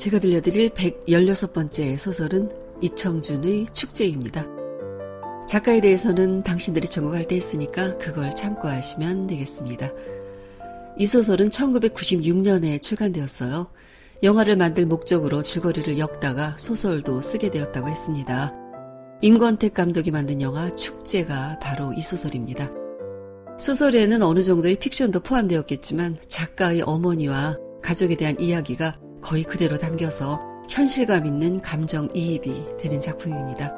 제가 들려드릴 116번째 소설은 이청준의 축제입니다. 작가에 대해서는 당신들이 전곡할 때 했으니까 그걸 참고하시면 되겠습니다. 이 소설은 1996년에 출간되었어요. 영화를 만들 목적으로 줄거리를 엮다가 소설도 쓰게 되었다고 했습니다. 임권택 감독이 만든 영화 축제가 바로 이 소설입니다. 소설에는 어느 정도의 픽션도 포함되었겠지만 작가의 어머니와 가족에 대한 이야기가 거의 그대로 담겨서 현실감 있는 감정 이입이 되는 작품입니다.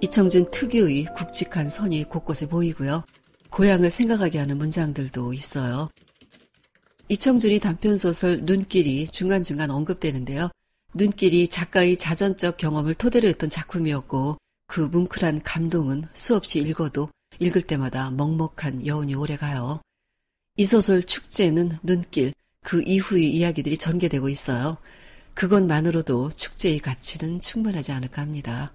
이청준 특유의 굵직한 선이 곳곳에 보이고요. 고향을 생각하게 하는 문장들도 있어요. 이청준이 단편소설 눈길이 중간중간 언급되는데요. 눈길이 작가의 자전적 경험을 토대로 했던 작품이었고 그 뭉클한 감동은 수없이 읽어도 읽을 때마다 먹먹한 여운이 오래가요. 이 소설 축제는 눈길, 그 이후의 이야기들이 전개되고 있어요. 그것만으로도 축제의 가치는 충분하지 않을까 합니다.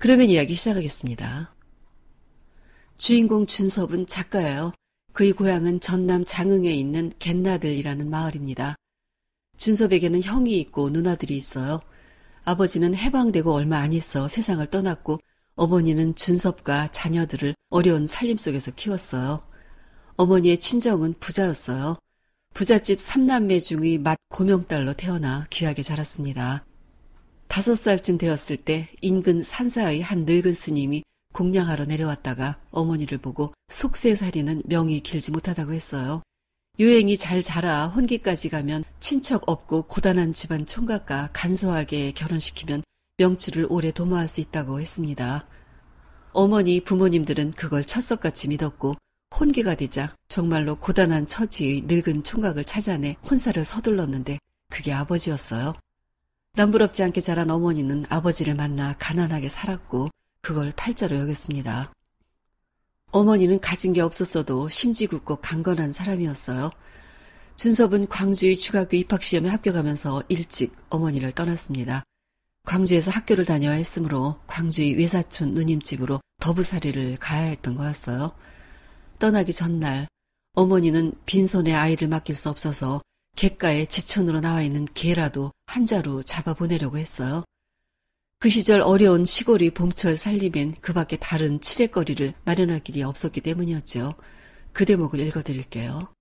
그러면 이야기 시작하겠습니다. 주인공 준섭은 작가예요. 그의 고향은 전남 장흥에 있는 갯나들이라는 마을입니다. 준섭에게는 형이 있고 누나들이 있어요. 아버지는 해방되고 얼마 안 있어 세상을 떠났고 어머니는 준섭과 자녀들을 어려운 살림 속에서 키웠어요. 어머니의 친정은 부자였어요. 부잣집 삼남매 중의 맏 고명딸로 태어나 귀하게 자랐습니다. 5살쯤 되었을 때 인근 산사의 한 늙은 스님이 공양하러 내려왔다가 어머니를 보고 속세살이는 명이 길지 못하다고 했어요. 유행이 잘 자라 혼기까지 가면 친척 없고 고단한 집안 총각과 간소하게 결혼시키면 명출을 오래 도모할 수 있다고 했습니다. 어머니 부모님들은 그걸 첫석같이 믿었고 혼기가 되자 정말로 고단한 처지의 늙은 총각을 찾아내 혼사를 서둘렀는데 그게 아버지였어요. 남부럽지 않게 자란 어머니는 아버지를 만나 가난하게 살았고 그걸 팔자로 여겼습니다. 어머니는 가진 게 없었어도 심지굳고 강건한 사람이었어요. 준섭은 광주의 중학교 입학시험에 합격하면서 일찍 어머니를 떠났습니다. 광주에서 학교를 다녀야 했으므로 광주의 외사촌 누님집으로 더부살이를 가야 했던 거였어요. 떠나기 전날 어머니는 빈손에 아이를 맡길 수 없어서 객가에 지천으로 나와 있는 개라도 한 자루 잡아 보내려고 했어요. 그 시절 어려운 시골이 봄철 살림엔 그 밖에 다른 칠해거리를 마련할 길이 없었기 때문이었죠그 대목을 읽어드릴게요.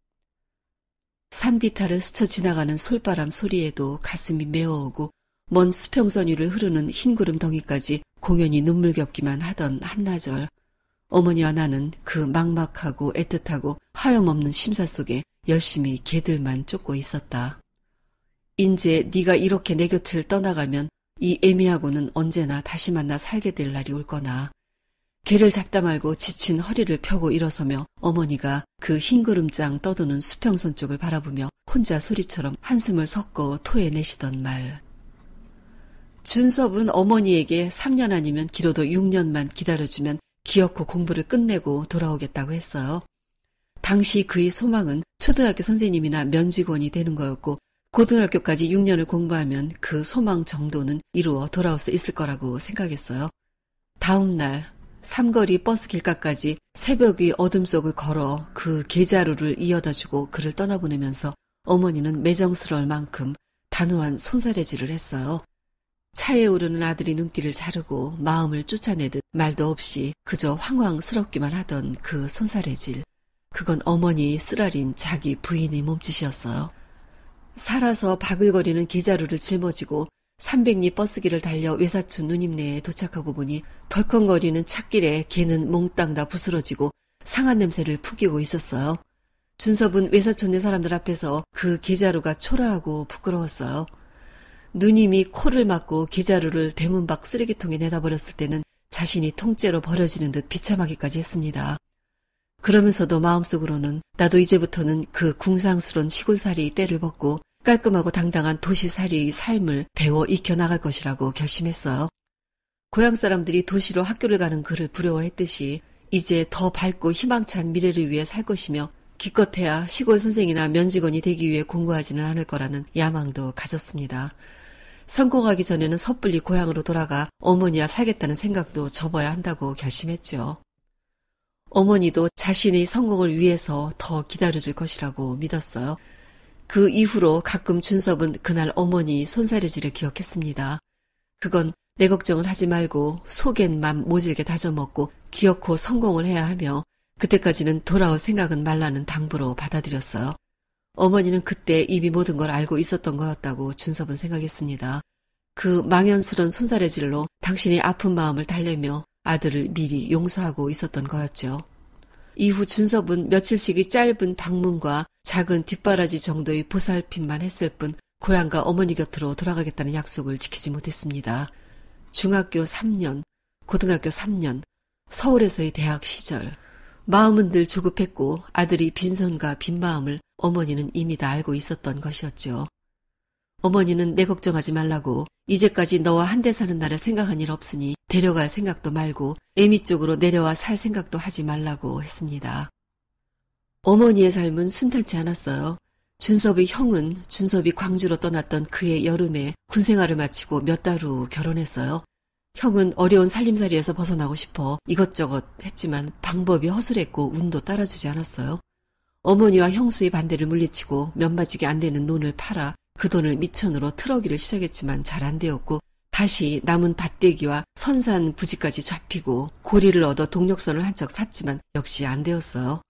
산비탈을 스쳐 지나가는 솔바람 소리에도 가슴이 메어오고 먼 수평선 위를 흐르는 흰 구름 덩이까지 공연히 눈물겹기만 하던 한나절 어머니와 나는 그 막막하고 애틋하고 하염없는 심사 속에 열심히 개들만 쫓고 있었다. 이제 네가 이렇게 내 곁을 떠나가면 이 애미하고는 언제나 다시 만나 살게 될 날이 올 거나. 개를 잡다 말고 지친 허리를 펴고 일어서며 어머니가 그 흰구름장 떠도는 수평선 쪽을 바라보며 혼자 소리처럼 한숨을 섞어 토해내시던 말. 준섭은 어머니에게 3년 아니면 길어도 6년만 기다려주면 기어코 공부를 끝내고 돌아오겠다고 했어요. 당시 그의 소망은 초등학교 선생님이나 면직원이 되는 거였고 고등학교까지 6년을 공부하면 그 소망 정도는 이루어 돌아올 수 있을 거라고 생각했어요. 다음 날 삼거리 버스 길가까지 새벽이 어둠 속을 걸어 그계좌루를 이어다주고 그를 떠나보내면서 어머니는 매정스러울 만큼 단호한 손사래질을 했어요. 차에 오르는 아들이 눈길을 자르고 마음을 쫓아내듯 말도 없이 그저 황황스럽기만 하던 그 손사래질. 그건 어머니 쓰라린 자기 부인의 몸짓이었어요. 살아서 바글거리는 기자루를 짊어지고 300리 버스기를 달려 외사촌 누님네에 도착하고 보니 덜컹거리는 찻길에 개는 몽땅 다 부스러지고 상한 냄새를 풍기고 있었어요. 준섭은 외사촌의 사람들 앞에서 그 기자루가 초라하고 부끄러웠어요. 누님이 코를 막고 계자루를 대문 밖 쓰레기통에 내다버렸을 때는 자신이 통째로 버려지는 듯 비참하기까지 했습니다. 그러면서도 마음속으로는 나도 이제부터는 그 궁상스런 시골살이 때를 벗고 깔끔하고 당당한 도시살이의 삶을 배워 익혀나갈 것이라고 결심했어요. 고향 사람들이 도시로 학교를 가는 그를 부러워했듯이 이제 더 밝고 희망찬 미래를 위해 살 것이며 기껏해야 시골 선생이나 면직원이 되기 위해 공부하지는 않을 거라는 야망도 가졌습니다. 성공하기 전에는 섣불리 고향으로 돌아가 어머니와 살겠다는 생각도 접어야 한다고 결심했죠. 어머니도 자신의 성공을 위해서 더 기다려줄 것이라고 믿었어요. 그 이후로 가끔 준섭은 그날 어머니 손사래질을 기억했습니다. 그건 내 걱정은 하지 말고 속엔 만 모질게 다져먹고 기어코 성공을 해야 하며 그때까지는 돌아올 생각은 말라는 당부로 받아들였어요. 어머니는 그때 이미 모든 걸 알고 있었던 거였다고 준섭은 생각했습니다. 그 망연스런 손사래질로 당신의 아픈 마음을 달래며 아들을 미리 용서하고 있었던 거였죠. 이후 준섭은 며칠씩의 짧은 방문과 작은 뒷바라지 정도의 보살핌만 했을 뿐 고향과 어머니 곁으로 돌아가겠다는 약속을 지키지 못했습니다. 중학교 3년, 고등학교 3년, 서울에서의 대학 시절, 마음은 늘 조급했고 아들이 빈손과 빈마음을 어머니는 이미 다 알고 있었던 것이었죠. 어머니는 내 걱정하지 말라고 이제까지 너와 한데 사는 나를 생각한 일 없으니 데려갈 생각도 말고 애미 쪽으로 내려와 살 생각도 하지 말라고 했습니다. 어머니의 삶은 순탄치 않았어요. 준섭이 형은 준섭이 광주로 떠났던 그해 여름에 군생활을 마치고 몇 달 후 결혼했어요. 형은 어려운 살림살이에서 벗어나고 싶어 이것저것 했지만 방법이 허술했고 운도 따라주지 않았어요. 어머니와 형수의 반대를 물리치고 면마지게 안 되는 논을 팔아 그 돈을 미천으로 트러기를 시작했지만 잘 안 되었고 다시 남은 밭대기와 선산 부지까지 잡히고 고리를 얻어 동력선을 한 척 샀지만 역시 안 되었어요.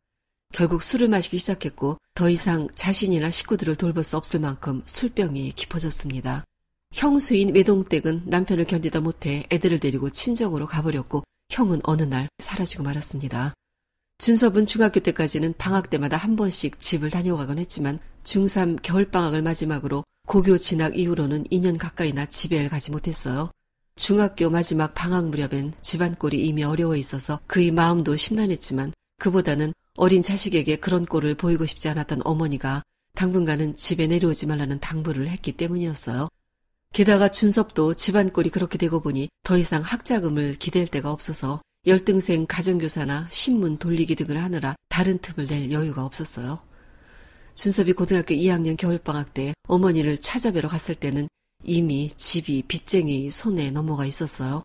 결국 술을 마시기 시작했고 더 이상 자신이나 식구들을 돌볼 수 없을 만큼 술병이 깊어졌습니다. 형수인 외동댁은 남편을 견디다 못해 애들을 데리고 친정으로 가버렸고 형은 어느 날 사라지고 말았습니다. 준섭은 중학교 때까지는 방학 때마다 한 번씩 집을 다녀가곤 했지만 중3 겨울방학을 마지막으로 고교 진학 이후로는 2년 가까이나 집에 가지 못했어요. 중학교 마지막 방학 무렵엔 집안 꼴이 이미 어려워 있어서 그의 마음도 심란했지만 그보다는 어린 자식에게 그런 꼴을 보이고 싶지 않았던 어머니가 당분간은 집에 내려오지 말라는 당부를 했기 때문이었어요. 게다가 준섭도 집안 꼴이 그렇게 되고 보니 더 이상 학자금을 기댈 데가 없어서 열등생 가정교사나 신문 돌리기 등을 하느라 다른 틈을 낼 여유가 없었어요. 준섭이 고등학교 2학년 겨울방학 때 어머니를 찾아뵈러 갔을 때는 이미 집이 빚쟁이 손에 넘어가 있었어요.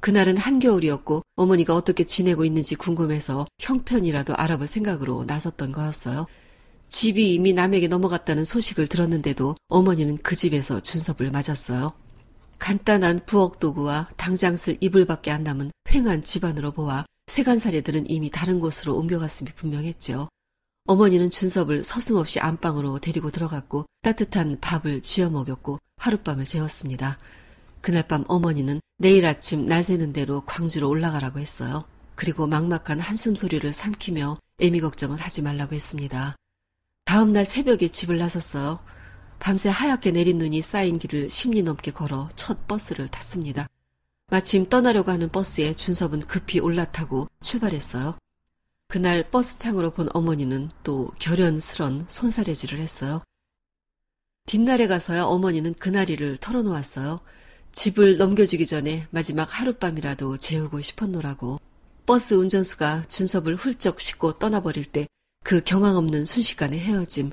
그날은 한겨울이었고 어머니가 어떻게 지내고 있는지 궁금해서 형편이라도 알아볼 생각으로 나섰던 거였어요. 집이 이미 남에게 넘어갔다는 소식을 들었는데도 어머니는 그 집에서 준섭을 맞았어요. 간단한 부엌 도구와 당장 쓸 이불밖에 안 남은 휑한 집안으로 보아 세간사이들은 이미 다른 곳으로 옮겨갔음이 분명했죠. 어머니는 준섭을 서슴없이 안방으로 데리고 들어갔고 따뜻한 밥을 지어 먹였고 하룻밤을 재웠습니다. 그날 밤 어머니는 내일 아침 날 새는 대로 광주로 올라가라고 했어요. 그리고 막막한 한숨 소리를 삼키며 애미 걱정은 하지 말라고 했습니다. 다음날 새벽에 집을 나섰어요. 밤새 하얗게 내린 눈이 쌓인 길을 10리 넘게 걸어 첫 버스를 탔습니다. 마침 떠나려고 하는 버스에 준섭은 급히 올라타고 출발했어요. 그날 버스 창으로 본 어머니는 또 결연스런 손사래질을 했어요. 뒷날에 가서야 어머니는 그날 일을 털어놓았어요. 집을 넘겨주기 전에 마지막 하룻밤이라도 재우고 싶었노라고. 버스 운전수가 준섭을 훌쩍 싣고 떠나버릴 때그 경황 없는 순식간의 헤어짐,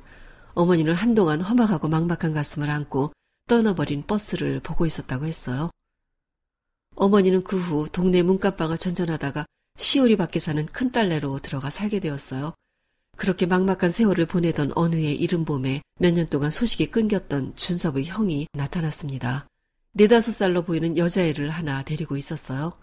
어머니는 한동안 험악하고 막막한 가슴을 안고 떠나버린 버스를 보고 있었다고 했어요. 어머니는 그 후 동네 문간방을 전전하다가 시오리 밖에 사는 큰딸내로 들어가 살게 되었어요. 그렇게 막막한 세월을 보내던 어느 해 이른 봄에 몇 년 동안 소식이 끊겼던 준섭의 형이 나타났습니다. 네다섯 살로 보이는 여자애를 하나 데리고 있었어요.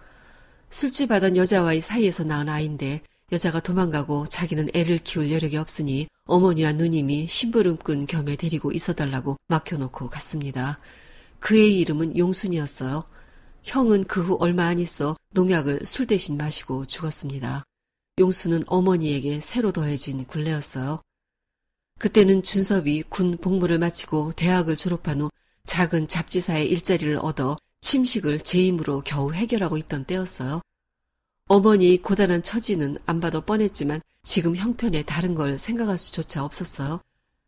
술집하던 여자와의 사이에서 낳은 아이인데 여자가 도망가고 자기는 애를 키울 여력이 없으니 어머니와 누님이 심부름꾼 겸에 데리고 있어달라고 맡겨놓고 갔습니다. 그의 이름은 용순이었어요. 형은 그 후 얼마 안 있어 농약을 술 대신 마시고 죽었습니다. 용수는 어머니에게 새로 더해진 굴레였어요. 그때는 준섭이 군 복무를 마치고 대학을 졸업한 후 작은 잡지사의 일자리를 얻어 침식을 재임으로 겨우 해결하고 있던 때였어요. 어머니 고단한 처지는 안 봐도 뻔했지만 지금 형편에 다른 걸 생각할 수조차 없었어요.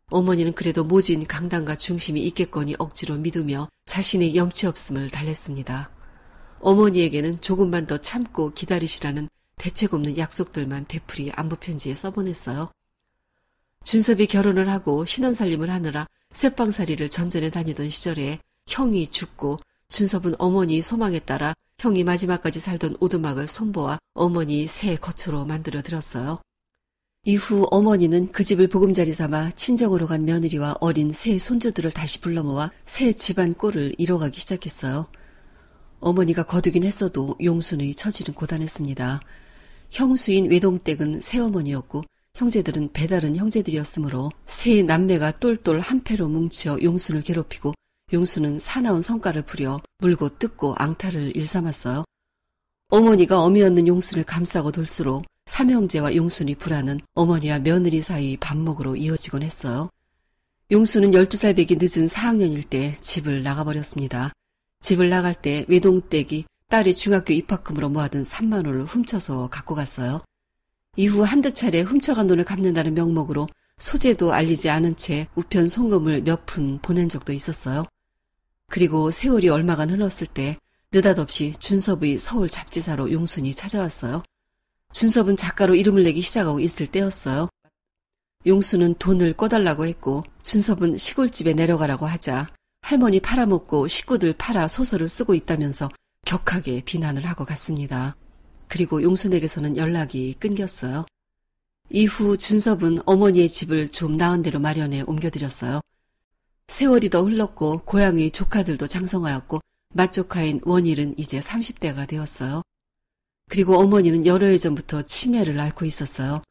어머니는 그래도 모진 강당과 중심이 있겠거니 억지로 믿으며 자신의 염치 없음을 달랬습니다. 어머니에게는 조금만 더 참고 기다리시라는 대책 없는 약속들만 되풀이 안부 편지에 써보냈어요. 준섭이 결혼을 하고 신혼살림을 하느라 새방살이를 전전에 다니던 시절에 형이 죽고 준섭은 어머니 소망에 따라 형이 마지막까지 살던 오두막을 손보아 어머니 새 거처로 만들어 들었어요. 이후 어머니는 그 집을 보금자리 삼아 친정으로 간 며느리와 어린 새 손주들을 다시 불러 모아 새 집안 꼴을 이뤄가기 시작했어요. 어머니가 거두긴 했어도 용순의 처지는 고단했습니다. 형수인 외동댁은 새어머니였고 형제들은 배다른 형제들이었으므로 새 남매가 똘똘 한패로 뭉치어 용순을 괴롭히고 용수는 사나운 성과를 부려 물고 뜯고 앙탈을 일삼았어요. 어머니가 어미 없는 용순을 감싸고 돌수록 삼형제와 용순이 불안은 어머니와 며느리 사이 반목으로 이어지곤 했어요. 용수는 12살 배기 늦은 4학년일 때 집을 나가버렸습니다. 집을 나갈 때 외동댁이 딸이 중학교 입학금으로 모아둔 3만 원을 훔쳐서 갖고 갔어요. 이후 한두 차례 훔쳐간 돈을 갚는다는 명목으로 소재도 알리지 않은 채 우편 송금을 몇 푼 보낸 적도 있었어요. 그리고 세월이 얼마간 흘렀을 때 느닷없이 준섭의 서울 잡지사로 용순이 찾아왔어요. 준섭은 작가로 이름을 내기 시작하고 있을 때였어요. 용순은 돈을 꿔달라고 했고 준섭은 시골집에 내려가라고 하자 할머니 팔아먹고 식구들 팔아 소설을 쓰고 있다면서 격하게 비난을 하고 갔습니다. 그리고 용순에게서는 연락이 끊겼어요. 이후 준섭은 어머니의 집을 좀 나은 데로 마련해 옮겨드렸어요. 세월이 더 흘렀고 고향의 조카들도 장성하였고 맏조카인 원일은 이제 30대가 되었어요. 그리고 어머니는 여러 해 전부터 치매를 앓고 있었어요.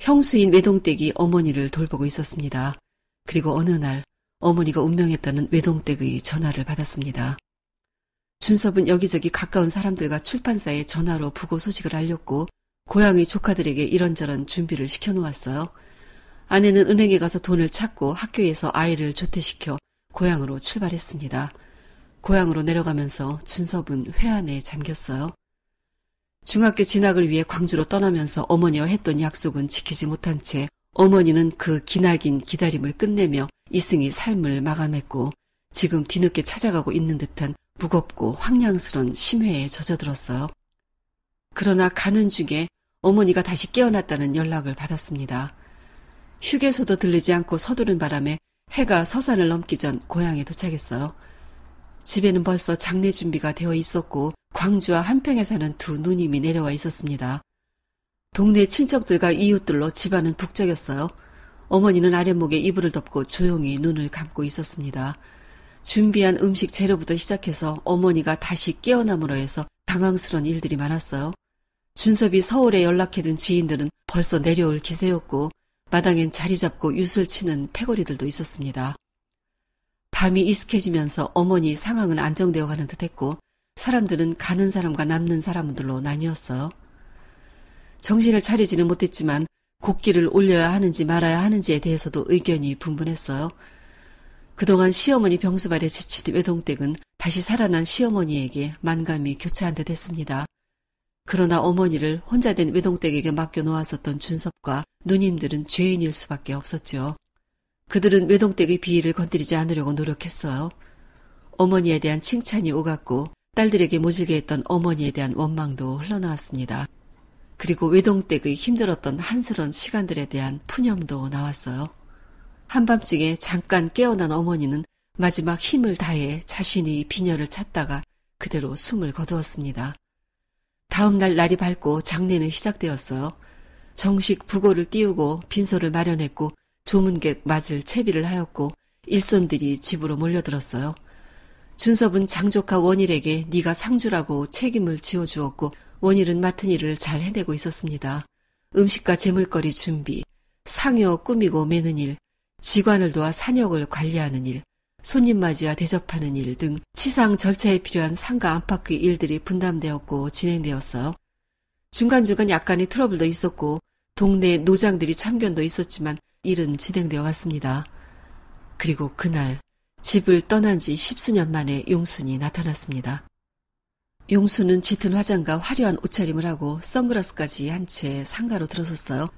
형수인 외동댁이 어머니를 돌보고 있었습니다. 그리고 어느 날 어머니가 운명했다는 외동댁의 전화를 받았습니다. 준섭은 여기저기 가까운 사람들과 출판사에 전화로 부고 소식을 알렸고 고향의 조카들에게 이런저런 준비를 시켜놓았어요. 아내는 은행에 가서 돈을 찾고 학교에서 아이를 조퇴시켜 고향으로 출발했습니다. 고향으로 내려가면서 준섭은 회안에 잠겼어요. 중학교 진학을 위해 광주로 떠나면서 어머니와 했던 약속은 지키지 못한 채 어머니는 그 기나긴 기다림을 끝내며 이승이 삶을 마감했고 지금 뒤늦게 찾아가고 있는 듯한 무겁고 황량스런 심회에 젖어들었어요. 그러나 가는 중에 어머니가 다시 깨어났다는 연락을 받았습니다. 휴게소도 들리지 않고 서두른 바람에 해가 서산을 넘기 전 고향에 도착했어요. 집에는 벌써 장례 준비가 되어 있었고 광주와 한평에 사는 두 누님이 내려와 있었습니다. 동네 친척들과 이웃들로 집안은 북적였어요. 어머니는 아랫목에 이불을 덮고 조용히 눈을 감고 있었습니다. 준비한 음식 재료부터 시작해서 어머니가 다시 깨어남으로 해서 당황스러운 일들이 많았어요. 준섭이 서울에 연락해둔 지인들은 벌써 내려올 기세였고 마당엔 자리 잡고 유술 치는 패거리들도 있었습니다. 밤이 익숙해지면서 어머니 상황은 안정되어 가는 듯 했고, 사람들은 가는 사람과 남는 사람들로 나뉘었어요. 정신을 차리지는 못했지만, 곡기를 올려야 하는지 말아야 하는지에 대해서도 의견이 분분했어요. 그동안 시어머니 병수발에 지친 외동댁은 다시 살아난 시어머니에게 만감이 교차한 듯 했습니다. 그러나 어머니를 혼자 된 외동댁에게 맡겨놓았었던 준섭과 누님들은 죄인일 수밖에 없었죠. 그들은 외동댁의 비위를 건드리지 않으려고 노력했어요. 어머니에 대한 칭찬이 오갔고 딸들에게 모질게 했던 어머니에 대한 원망도 흘러나왔습니다. 그리고 외동댁의 힘들었던 한스런 시간들에 대한 푸념도 나왔어요. 한밤중에 잠깐 깨어난 어머니는 마지막 힘을 다해 자신의 비녀를 찾다가 그대로 숨을 거두었습니다. 다음날 날이 밝고 장례는 시작되었어요. 정식 부고를 띄우고 빈소를 마련했고 조문객 맞을 채비를 하였고 일손들이 집으로 몰려들었어요. 준섭은 장조카 원일에게 네가 상주라고 책임을 지어주었고 원일은 맡은 일을 잘 해내고 있었습니다. 음식과 재물거리 준비, 상여 꾸미고 매는 일, 지관을 도와 산역을 관리하는 일, 손님 맞이와 대접하는 일 등 치상 절차에 필요한 상가 안팎의 일들이 분담되었고 진행되었어요. 중간중간 약간의 트러블도 있었고 동네 노장들이 참견도 있었지만 일은 진행되어 왔습니다. 그리고 그날 집을 떠난 지 십수년 만에 용순이 나타났습니다. 용순은 짙은 화장과 화려한 옷차림을 하고 선글라스까지 한 채 상가로 들어섰어요.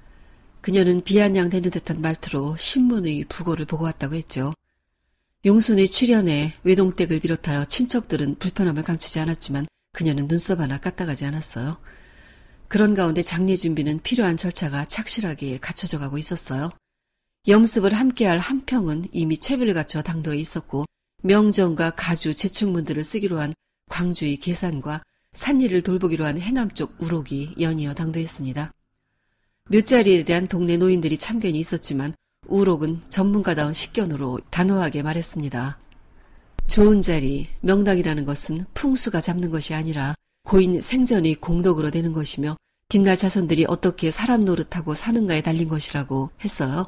그녀는 비아냥대는 듯한 말투로 신문의 부고를 보고 왔다고 했죠. 용순의 출연에 외동댁을 비롯하여 친척들은 불편함을 감추지 않았지만 그녀는 눈썹 하나 까딱하지 않았어요. 그런 가운데 장례 준비는 필요한 절차가 착실하게 갖춰져 가고 있었어요. 염습을 함께할 한평은 이미 채비를 갖춰 당도에 있었고 명정과 가주 재충문들을 쓰기로 한 광주의 계산과 산일을 돌보기로 한 해남 쪽 우록이 연이어 당도했습니다. 묘자리에 대한 동네 노인들이 참견이 있었지만 우록은 전문가다운 식견으로 단호하게 말했습니다. 좋은 자리, 명당이라는 것은 풍수가 잡는 것이 아니라 고인 생전이 공덕으로 되는 것이며 뒷날 자손들이 어떻게 사람 노릇하고 사는가에 달린 것이라고 했어요.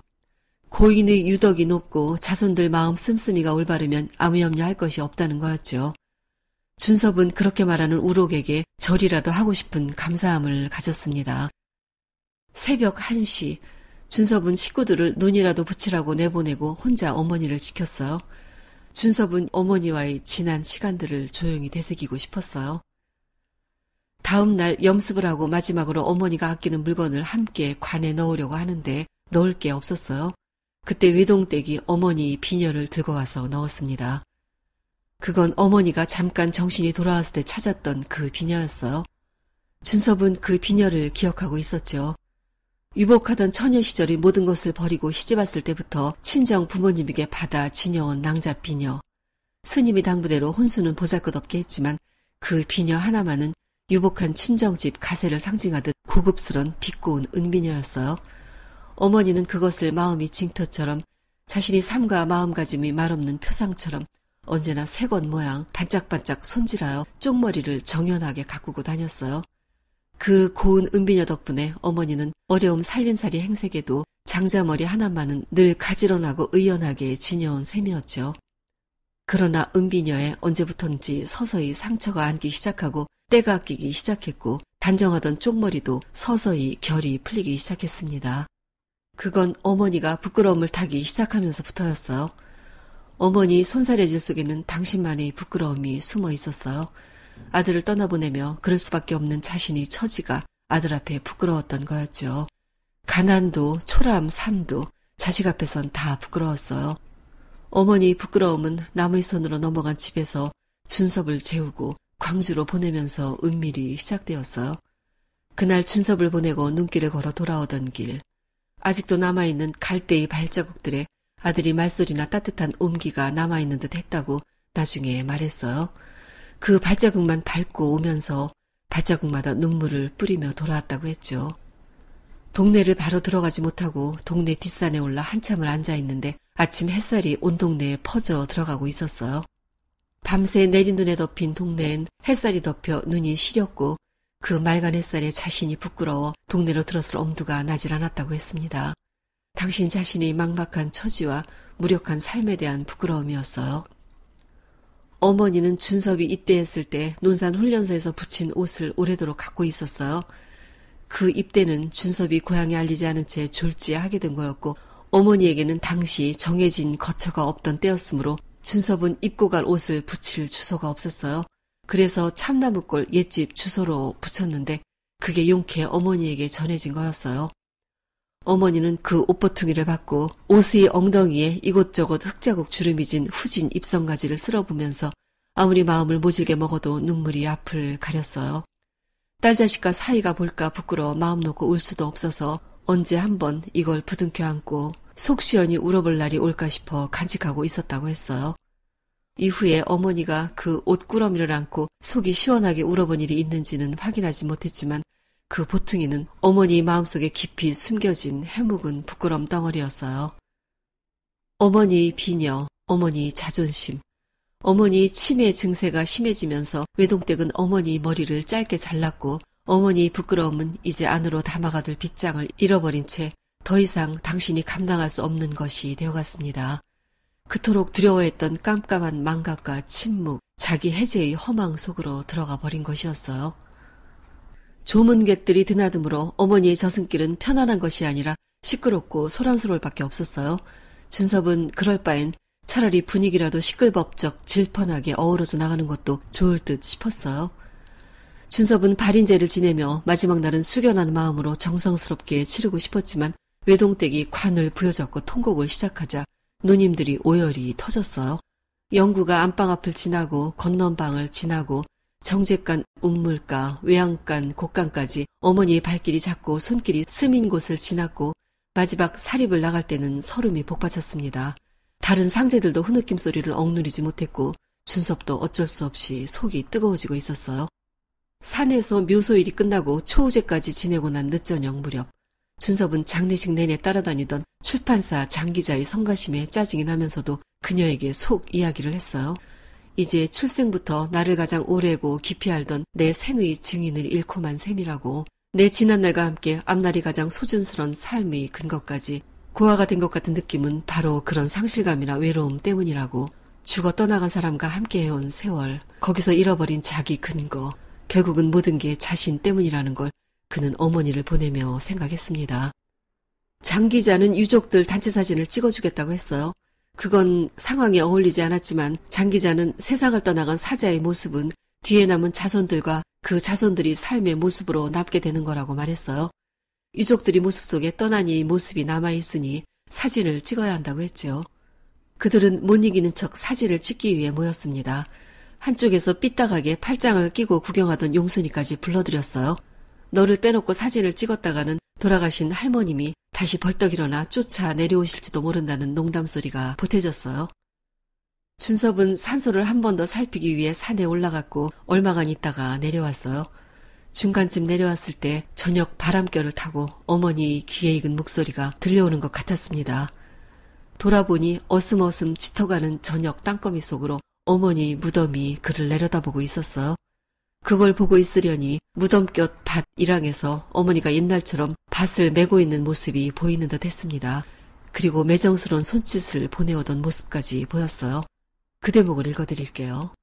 고인의 유덕이 높고 자손들 마음 씀씀이가 올바르면 아무 염려할 것이 없다는 거였죠. 준섭은 그렇게 말하는 우록에게 절이라도 하고 싶은 감사함을 가졌습니다. 새벽 1시, 준섭은 식구들을 눈이라도 붙이라고 내보내고 혼자 어머니를 지켰어요. 준섭은 어머니와의 지난 시간들을 조용히 되새기고 싶었어요. 다음 날 염습을 하고 마지막으로 어머니가 아끼는 물건을 함께 관에 넣으려고 하는데 넣을 게 없었어요. 그때 외동댁이 어머니 비녀를 들고 와서 넣었습니다. 그건 어머니가 잠깐 정신이 돌아왔을 때 찾았던 그 비녀였어요. 준섭은 그 비녀를 기억하고 있었죠. 유복하던 처녀 시절이 모든 것을 버리고 시집 왔을 때부터 친정 부모님에게 받아 지녀온 낭자 비녀. 스님이 당부대로 혼수는 보잘것없게 했지만 그 비녀 하나만은 유복한 친정집 가세를 상징하듯 고급스런 비꼬운 은비녀였어요. 어머니는 그것을 마음이 징표처럼 자신이 삶과 마음가짐이 말없는 표상처럼 언제나 색건 모양 반짝반짝 손질하여 쪽머리를 정연하게 가꾸고 다녔어요. 그 고운 은비녀 덕분에 어머니는 어려움 살림살이 행색에도 장자머리 하나만은 늘 가지런하고 의연하게 지녀온 셈이었죠. 그러나 은비녀의 언제부턴지 서서히 상처가 안기 시작하고 때가 끼기 시작했고 단정하던 쪽머리도 서서히 결이 풀리기 시작했습니다. 그건 어머니가 부끄러움을 타기 시작하면서부터였어요. 어머니 손사래질 속에는 당신만의 부끄러움이 숨어 있었어요. 아들을 떠나보내며 그럴 수밖에 없는 자신의 처지가 아들 앞에 부끄러웠던 거였죠. 가난도 초람 삶도 자식 앞에선 다 부끄러웠어요. 어머니 부끄러움은 남의 손으로 넘어간 집에서 준섭을 재우고 광주로 보내면서 은밀히 시작되었어요. 그날 춘섭을 보내고 눈길을 걸어 돌아오던 길, 아직도 남아있는 갈대의 발자국들에 아들이 말소리나 따뜻한 옴기가 남아있는 듯 했다고 나중에 말했어요. 그 발자국만 밟고 오면서 발자국마다 눈물을 뿌리며 돌아왔다고 했죠. 동네를 바로 들어가지 못하고 동네 뒷산에 올라 한참을 앉아 있는데 아침 햇살이 온 동네에 퍼져 들어가고 있었어요. 밤새 내린 눈에 덮인 동네엔 햇살이 덮여 눈이 시렸고 그 맑은 햇살에 자신이 부끄러워 동네로 들어설 엄두가 나질 않았다고 했습니다. 당신 자신의 막막한 처지와 무력한 삶에 대한 부끄러움이었어요. 어머니는 준섭이 입대했을 때 논산 훈련소에서 붙인 옷을 오래도록 갖고 있었어요. 그 입대는 준섭이 고향에 알리지 않은 채 졸지에 하게 된 거였고 어머니에게는 당시 정해진 거처가 없던 때였으므로 준섭은 입고 갈 옷을 붙일 주소가 없었어요. 그래서 참나무골 옛집 주소로 붙였는데 그게 용케 어머니에게 전해진 거였어요. 어머니는 그 옷보퉁이를 받고 옷의 엉덩이에 이곳저곳 흑자국 주름이 진 후진 입성가지를 쓸어보면서 아무리 마음을 모질게 먹어도 눈물이 앞을 가렸어요. 딸 자식과 사이가 볼까 부끄러워 마음 놓고 울 수도 없어서 언제 한번 이걸 부둥켜 안고 속시원히 울어볼 날이 올까 싶어 간직하고 있었다고 했어요. 이후에 어머니가 그 옷구러미를 안고 속이 시원하게 울어본 일이 있는지는 확인하지 못했지만 그 보퉁이는 어머니 마음속에 깊이 숨겨진 해묵은 부끄럼 덩어리였어요. 어머니 비녀, 어머니 자존심, 어머니 치매 증세가 심해지면서 외동댁은 어머니 머리를 짧게 잘랐고 어머니 부끄러움은 이제 안으로 담아가둘 빗장을 잃어버린 채더 이상 당신이 감당할 수 없는 것이 되어갔습니다. 그토록 두려워했던 깜깜한 망각과 침묵, 자기 해제의 허망 속으로 들어가 버린 것이었어요. 조문객들이 드나듬으로 어머니의 저승길은 편안한 것이 아니라 시끄럽고 소란스러울 밖에 없었어요. 준섭은 그럴 바엔 차라리 분위기라도 시끌벅적 질펀하게 어우러져 나가는 것도 좋을 듯 싶었어요. 준섭은 발인제를 지내며 마지막 날은 숙연한 마음으로 정성스럽게 치르고 싶었지만 외동댁이 관을 부여잡고 통곡을 시작하자 누님들이 오열이 터졌어요. 영구가 안방 앞을 지나고 건넌방을 지나고 정제간, 운물가, 외양간, 곡간까지 어머니의 발길이 잡고 손길이 스민 곳을 지났고 마지막 사립을 나갈 때는 서름이 복받쳤습니다. 다른 상제들도 흐느낌 소리를 억누르지 못했고 준섭도 어쩔 수 없이 속이 뜨거워지고 있었어요. 산에서 묘소일이 끝나고 초우제까지 지내고 난 늦저녁 무렵 준섭은 장례식 내내 따라다니던 출판사 장기자의 성가심에 짜증이 나면서도 그녀에게 속 이야기를 했어요. 이제 출생부터 나를 가장 오래고 깊이 알던 내 생의 증인을 잃고만 셈이라고 내 지난 날과 함께 앞날이 가장 소준스런 삶이 근거까지 고아가 된 것 같은 느낌은 바로 그런 상실감이나 외로움 때문이라고 죽어 떠나간 사람과 함께 해온 세월 거기서 잃어버린 자기 근거 결국은 모든 게 자신 때문이라는 걸 그는 어머니를 보내며 생각했습니다. 장 기자는 유족들 단체 사진을 찍어주겠다고 했어요. 그건 상황에 어울리지 않았지만 장 기자는 세상을 떠나간 사자의 모습은 뒤에 남은 자손들과 그 자손들이 삶의 모습으로 남게 되는 거라고 말했어요. 유족들이 모습 속에 떠난 이 모습이 남아있으니 사진을 찍어야 한다고 했지요. 그들은 못 이기는 척 사진을 찍기 위해 모였습니다. 한쪽에서 삐딱하게 팔짱을 끼고 구경하던 용순이까지 불러들였어요. 너를 빼놓고 사진을 찍었다가는 돌아가신 할머님이 다시 벌떡 일어나 쫓아 내려오실지도 모른다는 농담소리가 보태졌어요. 준섭은 산소를 한 번 더 살피기 위해 산에 올라갔고 얼마간 있다가 내려왔어요. 중간쯤 내려왔을 때 저녁 바람결을 타고 어머니 귀에 익은 목소리가 들려오는 것 같았습니다. 돌아보니 어슴어슴 짙어가는 저녁 땅거미 속으로 어머니 무덤이 그를 내려다보고 있었어요. 그걸 보고 있으려니 무덤곁 밭 일항에서 어머니가 옛날처럼 밭을 메고 있는 모습이 보이는 듯 했습니다. 그리고 매정스러운 손짓을 보내오던 모습까지 보였어요. 그 대목을 읽어드릴게요.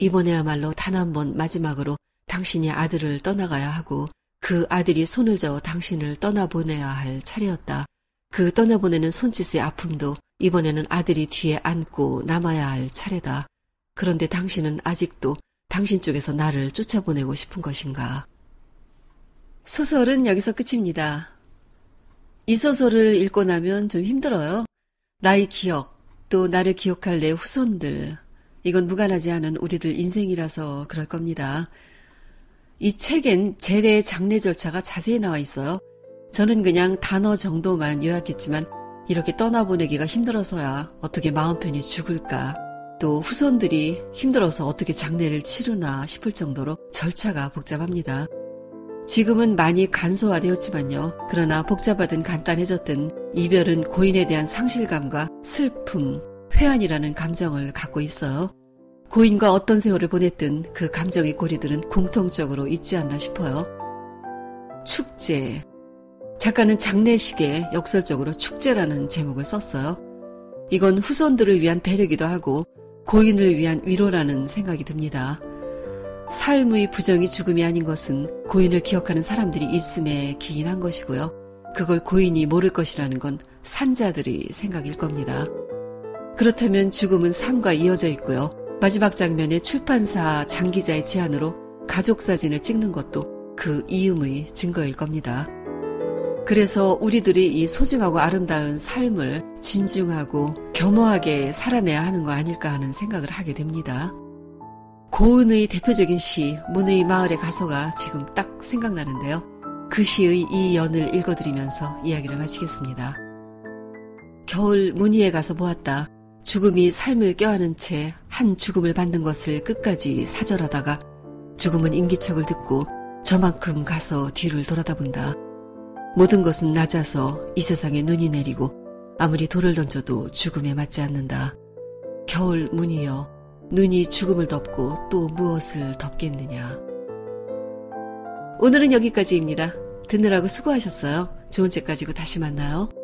이번에야말로 단 한 번 마지막으로 당신이 아들을 떠나가야 하고 그 아들이 손을 저어 당신을 떠나보내야 할 차례였다. 그 떠나보내는 손짓의 아픔도 이번에는 아들이 뒤에 안고 남아야 할 차례다. 그런데 당신은 아직도 당신 쪽에서 나를 쫓아보내고 싶은 것인가. 소설은 여기서 끝입니다. 이 소설을 읽고 나면 좀 힘들어요. 나의 기억, 또 나를 기억할 내 후손들. 이건 무관하지 않은 우리들 인생이라서 그럴 겁니다. 이 책엔 재래 장례 절차가 자세히 나와 있어요. 저는 그냥 단어 정도만 요약했지만 이렇게 떠나보내기가 힘들어서야 어떻게 마음 편히 죽을까. 또 후손들이 힘들어서 어떻게 장례를 치르나 싶을 정도로 절차가 복잡합니다. 지금은 많이 간소화되었지만요. 그러나 복잡하든 간단해졌든 이별은 고인에 대한 상실감과 슬픔, 회한이라는 감정을 갖고 있어요. 고인과 어떤 세월을 보냈든 그 감정의 고리들은 공통적으로 있지 않나 싶어요. 축제. 작가는 장례식에 역설적으로 축제라는 제목을 썼어요. 이건 후손들을 위한 배려기도 하고 고인을 위한 위로라는 생각이 듭니다. 삶의 부정이 죽음이 아닌 것은 고인을 기억하는 사람들이 있음에 기인한 것이고요. 그걸 고인이 모를 것이라는 건 산자들이 생각일 겁니다. 그렇다면 죽음은 삶과 이어져 있고요. 마지막 장면에 출판사 장기자의 제안으로 가족 사진을 찍는 것도 그 이음의 증거일 겁니다. 그래서 우리들이 이 소중하고 아름다운 삶을 진중하고 겸허하게 살아내야 하는 거 아닐까 하는 생각을 하게 됩니다. 고은의 대표적인 시, 문의 마을의 가서가 지금 딱 생각나는데요. 그 시의 이 연을 읽어드리면서 이야기를 마치겠습니다. 겨울 문의에 가서 보았다. 죽음이 삶을 껴안은 채 한 죽음을 받는 것을 끝까지 사절하다가 죽음은 인기척을 듣고 저만큼 가서 뒤를 돌아다본다. 모든 것은 낮아서 이 세상에 눈이 내리고 아무리 돌을 던져도 죽음에 맞지 않는다. 겨울 문이여 눈이 죽음을 덮고 또 무엇을 덮겠느냐. 오늘은 여기까지입니다. 듣느라고 수고하셨어요. 좋은 책 가지고 다시 만나요.